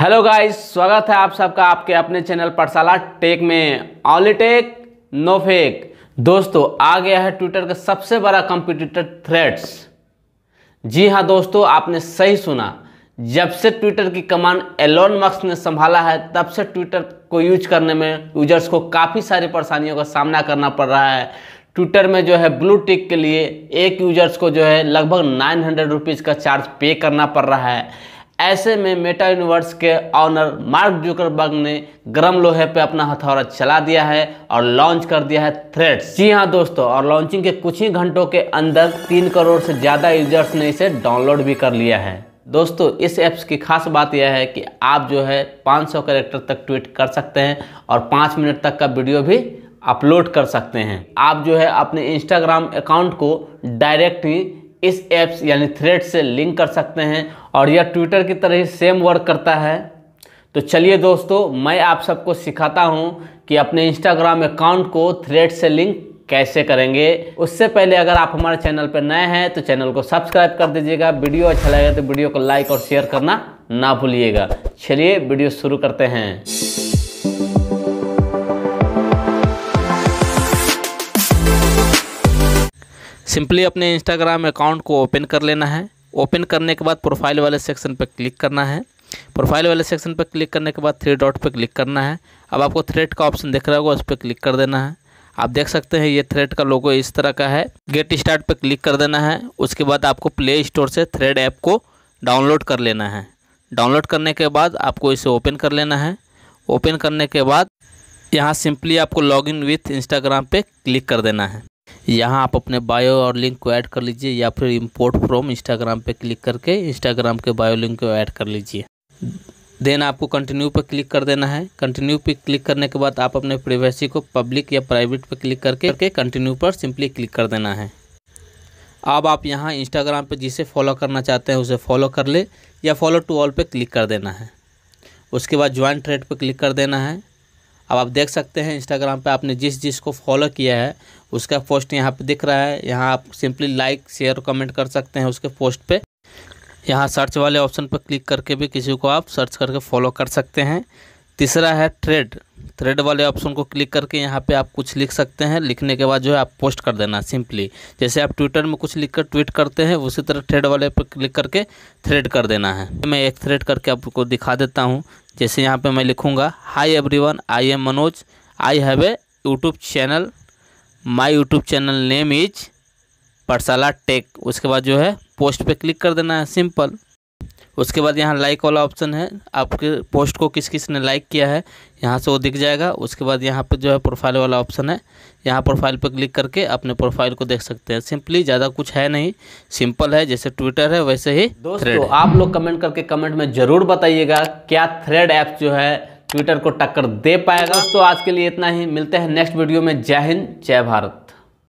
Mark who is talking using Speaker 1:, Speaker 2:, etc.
Speaker 1: hello guys स्वागत है आप सबका आपके अपने चैनल पटसाला टेक में ऑलिटेक नो फेक दोस्तों आ गया है ट्विटर का सबसे बड़ा कंपटीटर थ्रेड्स जी हाँ दोस्तों आपने सही सुना जब से ट्विटर की कमान एलोन मक्स ने संभाला है तब से ट्विटर को यूज करने में यूजर्स को काफ़ी सारी परेशानियों का सामना करना पड़ रहा है ट्विटर में जो है ब्लू टिक के लिए एक यूजर्स को जो है लगभग नाइन हंड्रेड रुपीज़ का चार्ज पे करना पड़ रहा है ऐसे में मेटा यूनिवर्स के ऑनर मार्क जुकरबर्ग ने गर्म लोहे पे अपना हथौड़ा चला दिया है और लॉन्च कर दिया है थ्रेड्स जी हाँ दोस्तों और लॉन्चिंग के कुछ ही घंटों के अंदर तीन करोड़ से ज़्यादा यूजर्स ने इसे डाउनलोड भी कर लिया है दोस्तों इस ऐप्स की खास बात यह है कि आप जो है 500 करेक्टर तक ट्वीट कर सकते हैं और 5 मिनट तक का वीडियो भी अपलोड कर सकते हैं आप जो है अपने इंस्टाग्राम अकाउंट को डायरेक्ट ही इस ऐप्स यानी थ्रेड से लिंक कर सकते हैं और यह ट्विटर की तरह ही सेम वर्क करता है तो चलिए दोस्तों मैं आप सबको सिखाता हूँ कि अपने इंस्टाग्राम अकाउंट को थ्रेड से लिंक कैसे करेंगे उससे पहले अगर आप हमारे चैनल पर नए हैं तो चैनल को सब्सक्राइब कर दीजिएगा वीडियो अच्छा लगेगा तो वीडियो को लाइक और शेयर करना ना भूलिएगा चलिए वीडियो शुरू करते हैं सिंपली अपने इंस्टाग्राम अकाउंट को ओपन कर लेना है ओपन करने के बाद प्रोफाइल वाले सेक्शन पर क्लिक करना है प्रोफाइल वाले सेक्शन पर क्लिक करने के बाद थ्री डॉट पर क्लिक करना है अब आपको थ्रेड का ऑप्शन दिख रहा होगा उस पर क्लिक कर देना है आप देख सकते हैं ये थ्रेड का लोगो इस तरह का है गेट स्टार्ट पर क्लिक कर देना है उसके बाद आपको प्ले स्टोर से थ्रेड ऐप को डाउनलोड कर लेना है डाउनलोड करने के बाद आपको इसे ओपन कर लेना है ओपन करने के बाद यहाँ सिंपली आपको लॉग इन विथ इंस्टाग्राम पर क्लिक कर देना है यहाँ आप अपने बायो और लिंक को ऐड कर लीजिए या फिर इम्पोर्ट फ्रॉम इंस्टाग्राम पर क्लिक करके इंस्टाग्राम के बायो लिंक को ऐड कर लीजिए देन आपको कंटिन्यू पर क्लिक कर देना है कंटिन्यू पर क्लिक करने के बाद आप अपने प्राइवेसी को पब्लिक या प्राइवेट पर क्लिक करके करके कंटिन्यू पर सिंपली क्लिक कर देना है अब आप यहाँ इंस्टाग्राम पर जिसे फॉलो करना चाहते हैं उसे फॉलो कर ले या फॉलो टू ऑल पर क्लिक कर देना है उसके बाद ज्वाइन ट्रेड पर क्लिक कर देना है अब आप देख सकते हैं इंस्टाग्राम पे आपने जिस जिस को फॉलो किया है उसका पोस्ट यहाँ पे दिख रहा है यहाँ आप सिंपली लाइक शेयर कमेंट कर सकते हैं उसके पोस्ट पे यहाँ सर्च वाले ऑप्शन पर क्लिक करके भी किसी को आप सर्च करके फॉलो कर सकते हैं तीसरा है ट्रेड थ्रेड वाले ऑप्शन को क्लिक करके यहाँ पे आप कुछ लिख सकते हैं लिखने के बाद जो है आप पोस्ट कर देना सिंपली जैसे आप ट्विटर में कुछ लिखकर ट्वीट करते हैं उसी तरह थ्रेड वाले पर क्लिक करके थ्रेड कर देना है मैं एक थ्रेड करके आपको दिखा देता हूँ जैसे यहाँ पर मैं लिखूँगा hi everyone I am Manoj I have a YouTube channel my YouTube channel name is Parsala tech उसके बाद जो है पोस्ट पर क्लिक कर देना है सिंपल उसके बाद यहाँ लाइक वाला ऑप्शन है आपके पोस्ट को किस किस ने लाइक किया है यहाँ से वो दिख जाएगा उसके बाद यहाँ पे जो है प्रोफाइल वाला ऑप्शन है यहाँ प्रोफाइल पर क्लिक करके अपने प्रोफाइल को देख सकते हैं सिंपली ज़्यादा कुछ है नहीं सिंपल है जैसे ट्विटर है वैसे ही दोस्तों आप लोग कमेंट करके कमेंट में ज़रूर बताइएगा क्या थ्रेड ऐप जो है ट्विटर को टक्कर दे पाएगा दोस्तों आज के लिए इतना ही मिलते हैं नेक्स्ट वीडियो में जय हिंद जय भारत